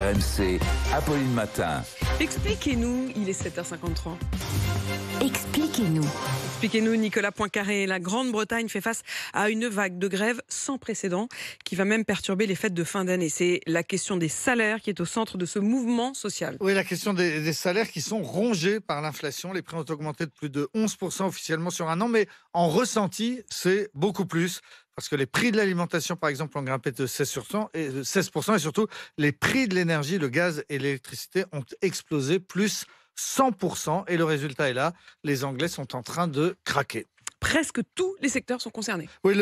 MC Apolline Matin. Expliquez-nous, il est 7h53. Expliquez-nous. Expliquez-nous, Nicolas Poincaré, la Grande-Bretagne fait face à une vague de grève sans précédent qui va même perturber les fêtes de fin d'année. C'est la question des salaires qui est au centre de ce mouvement social. Oui, la question des, salaires qui sont rongés par l'inflation. Les prix ont augmenté de plus de 11% officiellement sur un an, mais en ressenti, c'est beaucoup plus parce que les prix de l'alimentation, par exemple, ont grimpé de 16%, et, 16% et surtout les prix de l'énergie, le gaz et l'électricité ont explosé plus 100%. Et le résultat est là, les Anglais sont en train de craquer presque tous les secteurs sont concernés. Oui,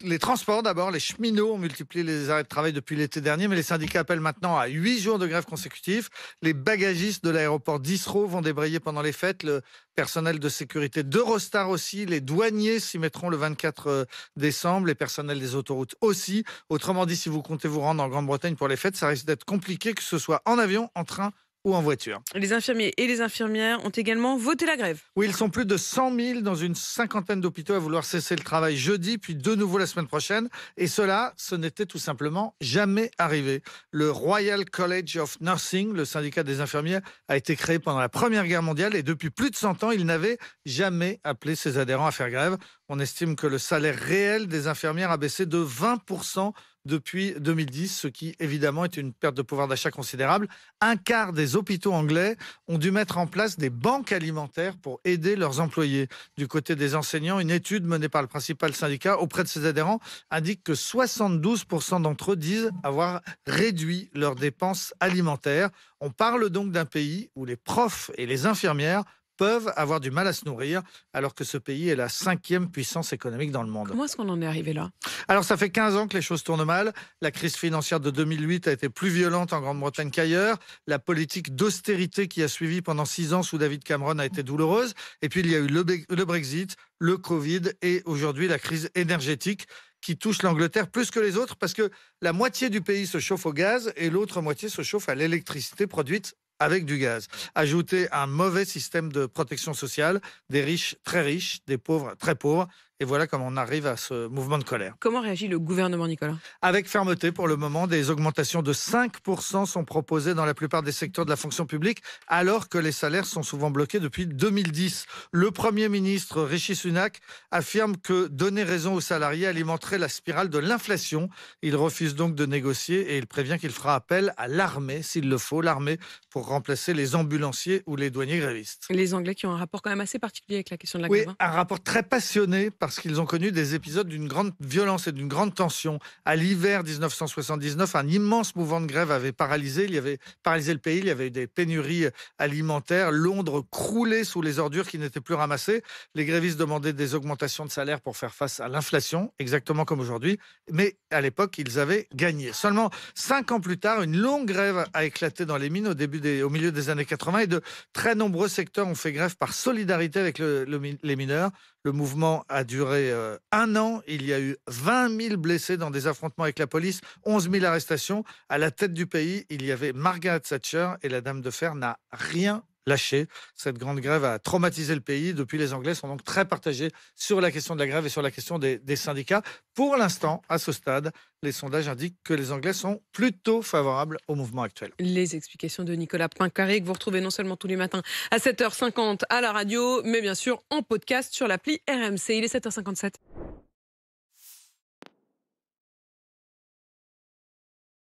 les transports d'abord, les cheminots ont multiplié les arrêts de travail depuis l'été dernier, mais les syndicats appellent maintenant à huit jours de grève consécutifs. Les bagagistes de l'aéroport d'Israël vont débrayer pendant les fêtes. Le personnel de sécurité d'Eurostar aussi. Les douaniers s'y mettront le 24 euh, décembre. Les personnels des autoroutes aussi. Autrement dit, si vous comptez vous rendre en Grande-Bretagne pour les fêtes, ça risque d'être compliqué, que ce soit en avion, en train ou en voiture. Les infirmiers et les infirmières ont également voté la grève. Oui, ils sont plus de 100 000 dans une cinquantaine d'hôpitaux à vouloir cesser le travail jeudi, puis de nouveau la semaine prochaine. Et cela, ce n'était tout simplement jamais arrivé. Le Royal College of Nursing, le syndicat des infirmières, a été créé pendant la Première Guerre mondiale et depuis plus de 100 ans, il n'avait jamais appelé ses adhérents à faire grève. On estime que le salaire réel des infirmières a baissé de 20 depuis 2010, ce qui évidemment est une perte de pouvoir d'achat considérable. Un quart des hôpitaux anglais ont dû mettre en place des banques alimentaires pour aider leurs employés. Du côté des enseignants, une étude menée par le principal syndicat auprès de ses adhérents indique que 72% d'entre eux disent avoir réduit leurs dépenses alimentaires. On parle donc d'un pays où les profs et les infirmières peuvent avoir du mal à se nourrir, alors que ce pays est la cinquième puissance économique dans le monde. Comment est-ce qu'on en est arrivé là Alors, ça fait 15 ans que les choses tournent mal. La crise financière de 2008 a été plus violente en Grande-Bretagne qu'ailleurs. La politique d'austérité qui a suivi pendant six ans sous David Cameron a été douloureuse. Et puis, il y a eu le, le Brexit, le Covid et aujourd'hui la crise énergétique qui touche l'Angleterre plus que les autres parce que la moitié du pays se chauffe au gaz et l'autre moitié se chauffe à l'électricité produite avec du gaz. Ajouter un mauvais système de protection sociale, des riches très riches, des pauvres très pauvres, et voilà comment on arrive à ce mouvement de colère. Comment réagit le gouvernement, Nicolas Avec fermeté pour le moment, des augmentations de 5% sont proposées dans la plupart des secteurs de la fonction publique, alors que les salaires sont souvent bloqués depuis 2010. Le Premier ministre Rishi Sunak affirme que donner raison aux salariés alimenterait la spirale de l'inflation. Il refuse donc de négocier et il prévient qu'il fera appel à l'armée, s'il le faut, l'armée pour remplacer les ambulanciers ou les douaniers grévistes. Les Anglais qui ont un rapport quand même assez particulier avec la question de la Oui, hein. un rapport très passionné parce qu'ils ont connu des épisodes d'une grande violence et d'une grande tension. À l'hiver 1979, un immense mouvement de grève avait paralysé, il y avait paralysé le pays, il y avait eu des pénuries alimentaires, Londres croulait sous les ordures qui n'étaient plus ramassées. Les grévistes demandaient des augmentations de salaire pour faire face à l'inflation, exactement comme aujourd'hui, mais à l'époque, ils avaient gagné. Seulement cinq ans plus tard, une longue grève a éclaté dans les mines au, début des, au milieu des années 80 et de très nombreux secteurs ont fait grève par solidarité avec le, les mineurs. Le mouvement a dû duré euh, un an. Il y a eu 20 000 blessés dans des affrontements avec la police, 11 000 arrestations. À la tête du pays, il y avait Margaret Thatcher et la Dame de Fer n'a rien lâchée. Cette grande grève a traumatisé le pays. Depuis, les Anglais sont donc très partagés sur la question de la grève et sur la question des, syndicats. Pour l'instant, à ce stade, les sondages indiquent que les Anglais sont plutôt favorables au mouvement actuel. Les explications de Nicolas Pincaré que vous retrouvez non seulement tous les matins à 7h50 à la radio, mais bien sûr en podcast sur l'appli RMC. Il est 7h57.